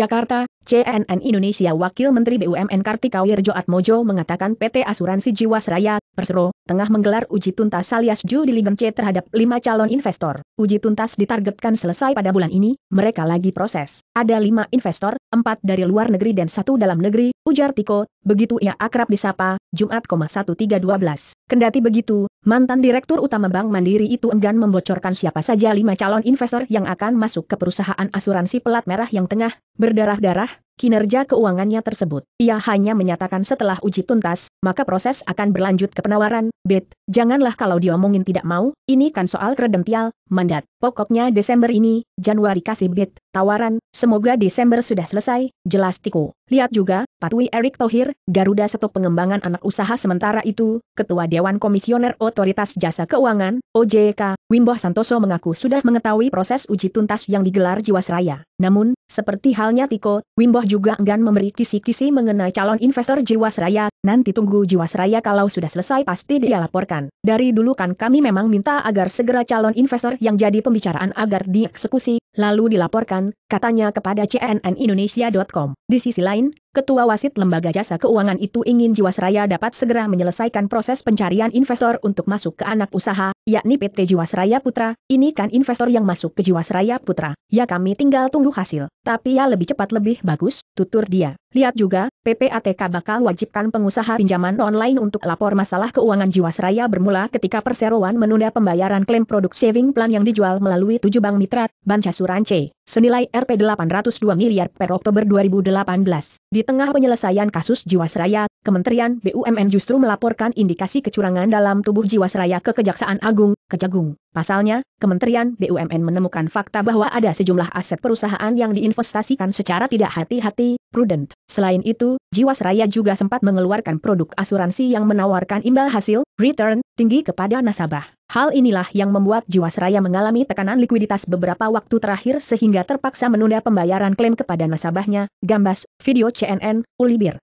Jakarta, CNN Indonesia Wakil Menteri BUMN Kartika Wirjo Atmojo mengatakan PT Asuransi Jiwasraya, Persero, tengah menggelar uji tuntas alias due diligence terhadap lima calon investor. Uji tuntas ditargetkan selesai pada bulan ini, mereka lagi proses. Ada lima investor, empat dari luar negeri dan satu dalam negeri, ujar Tiko, begitu ia akrab disapa, Jumat, 1312. Kendati begitu, Mantan Direktur Utama Bank Mandiri itu enggan membocorkan siapa saja lima calon investor yang akan masuk ke perusahaan asuransi pelat merah yang tengah berdarah-darah, kinerja keuangannya tersebut. Ia hanya menyatakan setelah uji tuntas, maka proses akan berlanjut ke penawaran. Bet, janganlah kalau diomongin tidak mau, ini kan soal kredensial, mandat. Pokoknya Desember ini, Januari kasih bet, tawaran, semoga Desember sudah selesai, jelas tiku. Lihat juga, Patwi Erik Thohir, Garuda satu Pengembangan Anak Usaha Sementara itu, Ketua Dewan Komisioner Otoritas Jasa Keuangan, OJK, Wimbo Santoso mengaku sudah mengetahui proses uji tuntas yang digelar Jiwasraya. Namun, seperti halnya Tiko, Wimbo juga enggan memberi kisi-kisi mengenai calon investor Jiwasraya, nanti tunggu Jiwasraya kalau sudah selesai pasti dia laporkan. Dari dulu kan kami memang minta agar segera calon investor yang jadi pembicaraan agar dieksekusi, lalu dilaporkan, katanya kepada cnnindonesia.com. Di sisi lain, Ketua Wasit Lembaga Jasa Keuangan itu ingin Jiwasraya dapat segera menyelesaikan proses pencarian investor untuk masuk ke anak usaha, yakni PT Jiwasraya Putra. Ini kan investor yang masuk ke Jiwasraya Putra. Ya kami tinggal tunggu hasil, tapi ya lebih cepat lebih bagus, tutur dia. Lihat juga, PPATK bakal wajibkan pengusaha pinjaman online untuk lapor masalah keuangan Jiwasraya bermula ketika perseroan menunda pembayaran klaim produk saving plan yang dijual melalui tujuh bank mitra, Bancasuran C, senilai Rp802 miliar per Oktober 2018. Di tengah penyelesaian kasus Jiwasraya, Kementerian BUMN justru melaporkan indikasi kecurangan dalam tubuh Jiwasraya ke Kejaksaan Agung, Kejagung. Pasalnya, Kementerian BUMN menemukan fakta bahwa ada sejumlah aset perusahaan yang diinvestasikan secara tidak hati-hati, prudent. Selain itu, Jiwasraya juga sempat mengeluarkan produk asuransi yang menawarkan imbal hasil, return, tinggi kepada nasabah. Hal inilah yang membuat Jiwasraya mengalami tekanan likuiditas beberapa waktu terakhir sehingga terpaksa menunda pembayaran klaim kepada nasabahnya. Gambas, video CNN, Ulibir.